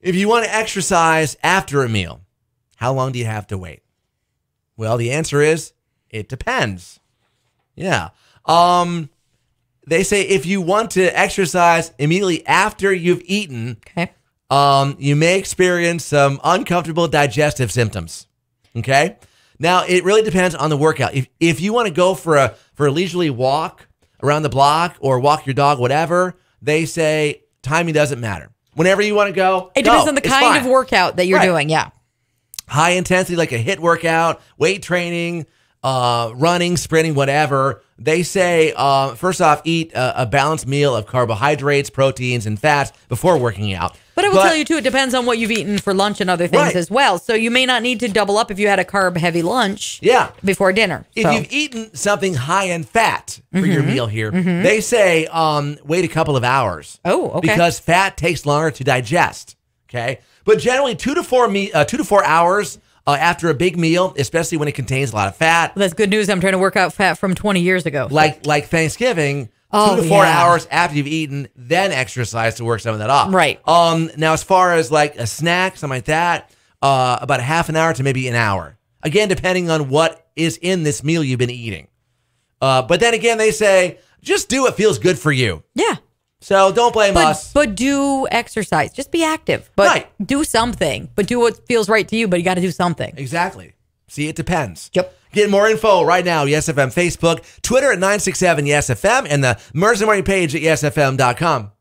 If you want to exercise after a meal, how long do you have to wait? Well, the answer is it depends. Yeah. Um, they say if you want to exercise immediately after you've eaten, okay. um, you may experience some uncomfortable digestive symptoms. Okay. Now it really depends on the workout. If if you want to go for a for a leisurely walk around the block or walk your dog, whatever, they say timing doesn't matter. Whenever you want to go, it go. depends on the it's kind fine. of workout that you're right. doing. Yeah. High intensity, like a hit workout, weight training, uh, running, sprinting, whatever, they say uh, first off, eat a, a, balanced meal of carbohydrates, proteins, and fats before working out. But I will but, tell you too, it depends on what you've eaten for lunch and other things right. as well. So you may not need to double up if you had a carb heavy lunch. Yeah. Before dinner. If so. you've eaten something high in fat for mm-hmm. your meal here, mm-hmm. they say um, wait a couple of hours. Oh, okay. Because fat takes longer to digest. Okay. But generally, two to four me- uh, two to four hours uh, after a big meal, especially when it contains a lot of fat. Well, that's good news. I'm trying to work out fat from 20 years ago. Like like Thanksgiving, oh, two to four yeah. hours after you've eaten, then exercise to work some of that off. Right. Um. Now, as far as like a snack, something like that, uh, about half an hour to maybe an hour. Again, depending on what is in this meal you've been eating. Uh, but then again, they say just do what feels good for you. Yeah. So don't blame but, us. But do exercise. Just be active. But right. do something. But do what feels right to you, but you got to do something. Exactly. See, it depends. Yep. Get more info right now, YesFM Facebook, Twitter at 967YesFM, and the Mercenary page at YesFM.com.